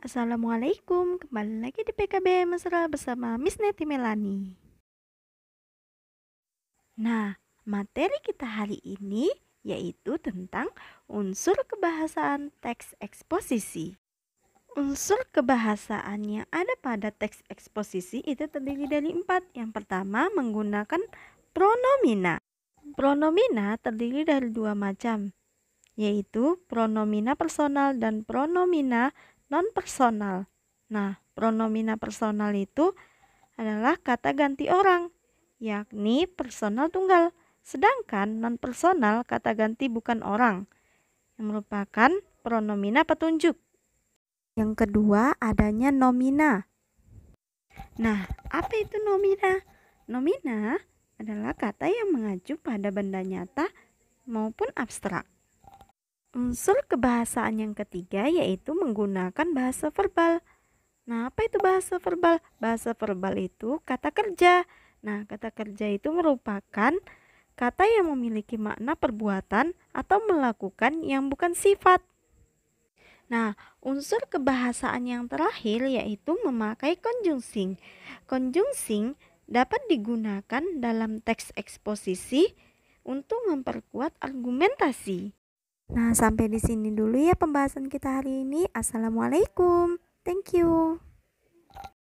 Assalamualaikum, kembali lagi di PKB Mesra bersama Miss Neti Melani. Nah, materi kita hari ini yaitu tentang unsur kebahasaan teks eksposisi. Unsur kebahasaan yang ada pada teks eksposisi itu terdiri dari empat. Yang pertama menggunakan pronomina. Pronomina terdiri dari dua macam, yaitu pronomina personal dan pronomina non personal. Nah, pronomina personal itu adalah kata ganti orang, yakni personal tunggal. Sedangkan non personal kata ganti bukan orang, yang merupakan pronomina petunjuk. Yang kedua, adanya nomina. Nah, apa itu nomina? Nomina adalah kata yang mengacu pada benda nyata maupun abstrak. Unsur kebahasaan yang ketiga yaitu menggunakan bahasa verbal. Nah, apa itu bahasa verbal? Bahasa verbal itu kata kerja. Nah, kata kerja itu merupakan kata yang memiliki makna perbuatan atau melakukan yang bukan sifat. Nah, unsur kebahasaan yang terakhir yaitu memakai konjungsing. Konjungsing dapat digunakan dalam teks eksposisi untuk memperkuat argumentasi. Nah, sampai di sini dulu ya pembahasan kita hari ini. Assalamualaikum. Thank you.